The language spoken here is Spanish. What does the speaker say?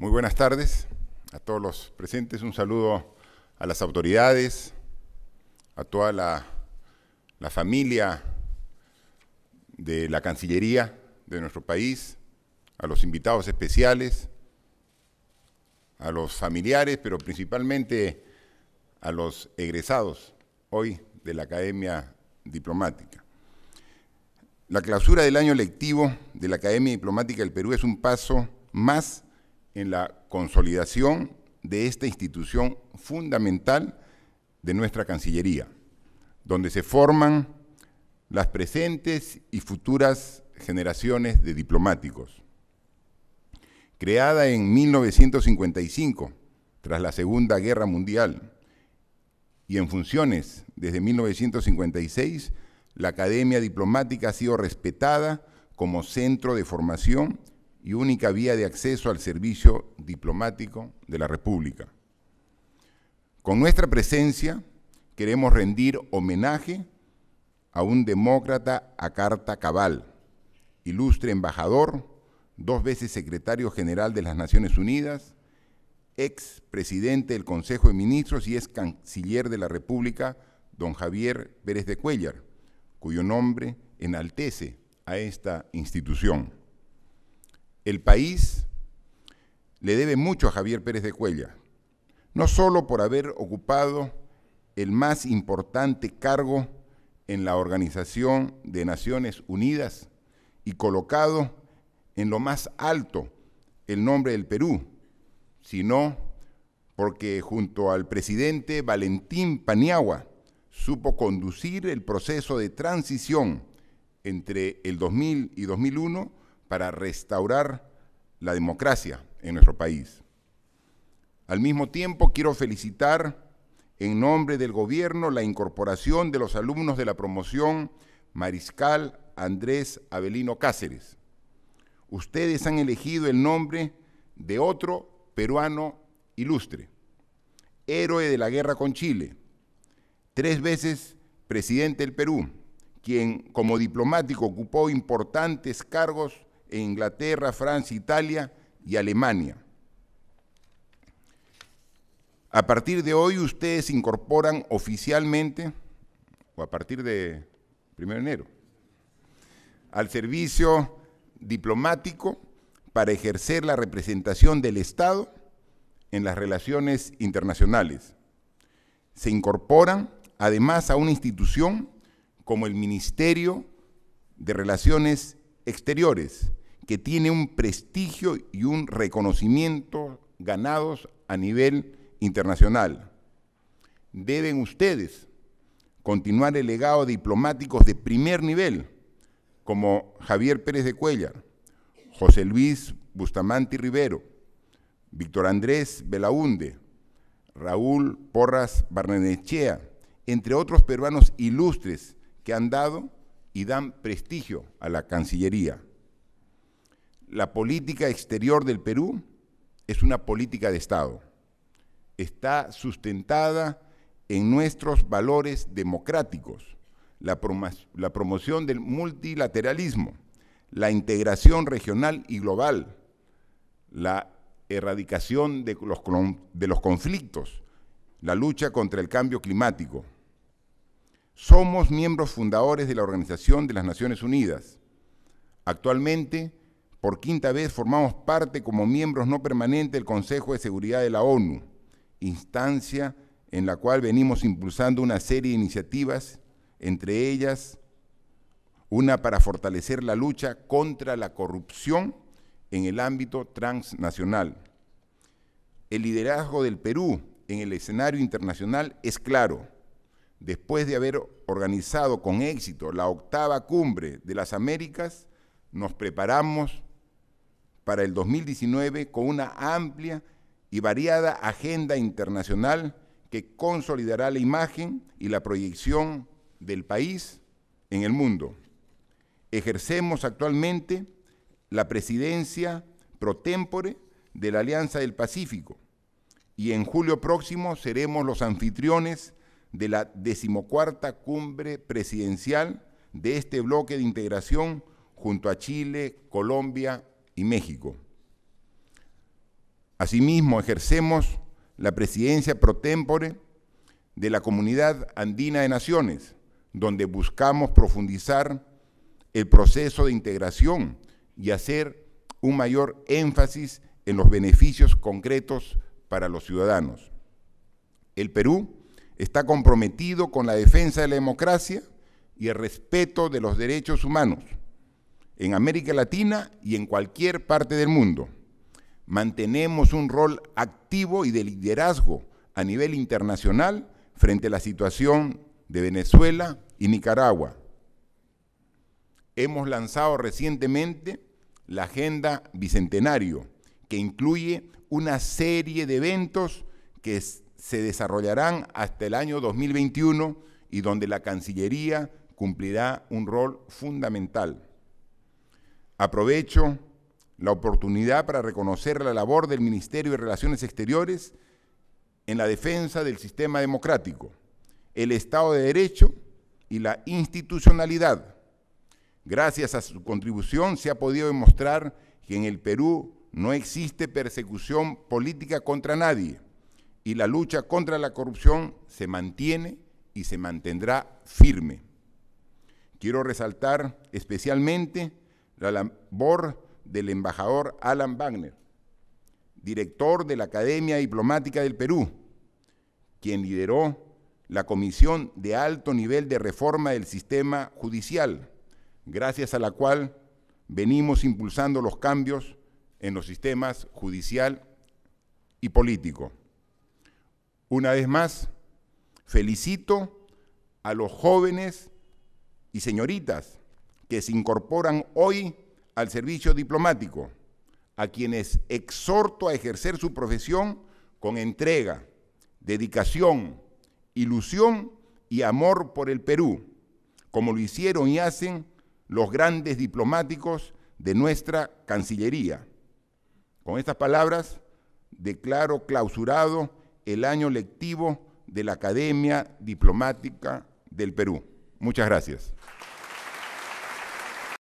Muy buenas tardes a todos los presentes. Un saludo a las autoridades, a toda la, familia de la Cancillería de nuestro país, a los invitados especiales, a los familiares, pero principalmente a los egresados hoy de la Academia Diplomática. La clausura del año lectivo de la Academia Diplomática del Perú es un paso más en la consolidación de esta institución fundamental de nuestra Cancillería, donde se forman las presentes y futuras generaciones de diplomáticos. Creada en 1955, tras la Segunda Guerra Mundial, y en funciones desde 1956, la Academia Diplomática ha sido respetada como centro de formación y única vía de acceso al servicio diplomático de la República. Con nuestra presencia queremos rendir homenaje a un demócrata a carta cabal, ilustre embajador, dos veces secretario general de las Naciones Unidas, ex presidente del Consejo de Ministros y ex canciller de la República, don Javier Pérez de Cuellar, cuyo nombre enaltece a esta institución. El país le debe mucho a Javier Pérez de Cuella, no solo por haber ocupado el más importante cargo en la Organización de Naciones Unidas y colocado en lo más alto el nombre del Perú, sino porque junto al presidente Valentín Paniagua supo conducir el proceso de transición entre el 2000 y 2001 para restaurar la democracia en nuestro país. Al mismo tiempo, quiero felicitar en nombre del gobierno la incorporación de los alumnos de la promoción Mariscal Andrés Avelino Cáceres. Ustedes han elegido el nombre de otro peruano ilustre, héroe de la guerra con Chile, tres veces presidente del Perú, quien como diplomático ocupó importantes cargos en Inglaterra, Francia, Italia y Alemania. A partir de hoy ustedes se incorporan oficialmente, o a partir de 1 de enero, al servicio diplomático para ejercer la representación del Estado en las relaciones internacionales. Se incorporan además a una institución como el Ministerio de Relaciones Exteriores, que tiene un prestigio y un reconocimiento ganados a nivel internacional. Deben ustedes continuar el legado de diplomáticos de primer nivel, como Javier Pérez de Cuellar, José Luis Bustamante Rivero, Víctor Andrés Belaunde, Raúl Porras Barnechea, entre otros peruanos ilustres que han dado y dan prestigio a la Cancillería la política exterior del Perú es una política de Estado. Está sustentada en nuestros valores democráticos, la, promoción del multilateralismo, la integración regional y global, la erradicación de los, de los conflictos, la lucha contra el cambio climático. Somos miembros fundadores de la Organización de las Naciones Unidas. Actualmente por quinta vez formamos parte como miembros no permanentes del Consejo de Seguridad de la ONU, instancia en la cual venimos impulsando una serie de iniciativas, entre ellas una para fortalecer la lucha contra la corrupción en el ámbito transnacional. El liderazgo del Perú en el escenario internacional es claro. Después de haber organizado con éxito la octava cumbre de las Américas, nos preparamos para el 2019 con una amplia y variada agenda internacional que consolidará la imagen y la proyección del país en el mundo. Ejercemos actualmente la presidencia pro tempore de la Alianza del Pacífico y en julio próximo seremos los anfitriones de la decimocuarta cumbre presidencial de este bloque de integración junto a Chile, Colombia, y México. Asimismo, ejercemos la presidencia pro tempore de la Comunidad Andina de Naciones, donde buscamos profundizar el proceso de integración y hacer un mayor énfasis en los beneficios concretos para los ciudadanos. El Perú está comprometido con la defensa de la democracia y el respeto de los derechos humanos en América Latina y en cualquier parte del mundo. Mantenemos un rol activo y de liderazgo a nivel internacional frente a la situación de Venezuela y Nicaragua. Hemos lanzado recientemente la Agenda Bicentenario, que incluye una serie de eventos que se desarrollarán hasta el año 2021 y donde la Cancillería cumplirá un rol fundamental. Aprovecho la oportunidad para reconocer la labor del Ministerio de Relaciones Exteriores en la defensa del sistema democrático, el Estado de Derecho y la institucionalidad. Gracias a su contribución se ha podido demostrar que en el Perú no existe persecución política contra nadie y la lucha contra la corrupción se mantiene y se mantendrá firme. Quiero resaltar especialmente la labor del embajador Alan Wagner, director de la Academia Diplomática del Perú, quien lideró la Comisión de Alto Nivel de Reforma del Sistema Judicial, gracias a la cual venimos impulsando los cambios en los sistemas judicial y político. Una vez más, felicito a los jóvenes y señoritas que se incorporan hoy al servicio diplomático, a quienes exhorto a ejercer su profesión con entrega, dedicación, ilusión y amor por el Perú, como lo hicieron y hacen los grandes diplomáticos de nuestra Cancillería. Con estas palabras, declaro clausurado el año lectivo de la Academia Diplomática del Perú. Muchas gracias.